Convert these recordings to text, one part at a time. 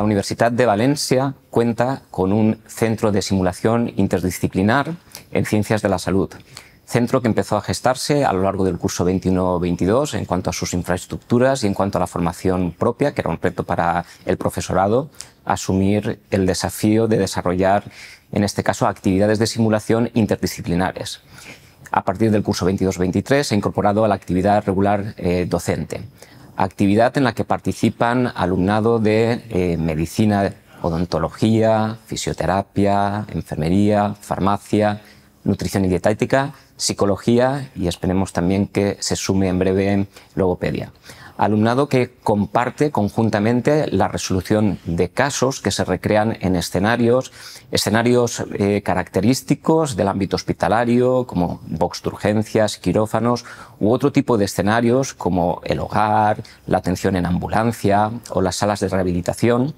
La Universidad de Valencia cuenta con un centro de simulación interdisciplinar en ciencias de la salud, centro que empezó a gestarse a lo largo del curso 21-22 en cuanto a sus infraestructuras y en cuanto a la formación propia, que era un reto para el profesorado, asumir el desafío de desarrollar, en este caso, actividades de simulación interdisciplinares. A partir del curso 22-23 se ha incorporado a la actividad regular eh, docente actividad en la que participan alumnado de eh, medicina, odontología, fisioterapia, enfermería, farmacia, nutrición y dietética, psicología y esperemos también que se sume en breve logopedia alumnado que comparte conjuntamente la resolución de casos que se recrean en escenarios, escenarios eh, característicos del ámbito hospitalario, como box de urgencias, quirófanos, u otro tipo de escenarios como el hogar, la atención en ambulancia o las salas de rehabilitación.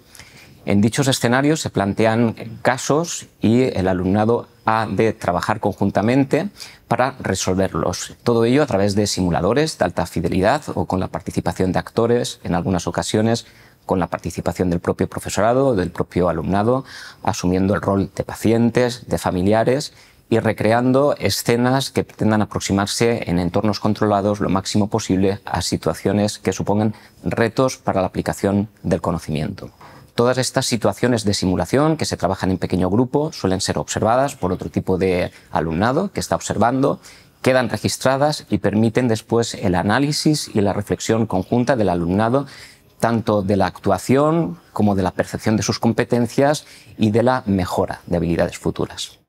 En dichos escenarios se plantean casos y el alumnado ha de trabajar conjuntamente para resolverlos. Todo ello a través de simuladores de alta fidelidad o con la participación de actores, en algunas ocasiones con la participación del propio profesorado, o del propio alumnado, asumiendo el rol de pacientes, de familiares y recreando escenas que pretendan aproximarse en entornos controlados lo máximo posible a situaciones que supongan retos para la aplicación del conocimiento. Todas estas situaciones de simulación que se trabajan en pequeño grupo suelen ser observadas por otro tipo de alumnado que está observando, quedan registradas y permiten después el análisis y la reflexión conjunta del alumnado tanto de la actuación como de la percepción de sus competencias y de la mejora de habilidades futuras.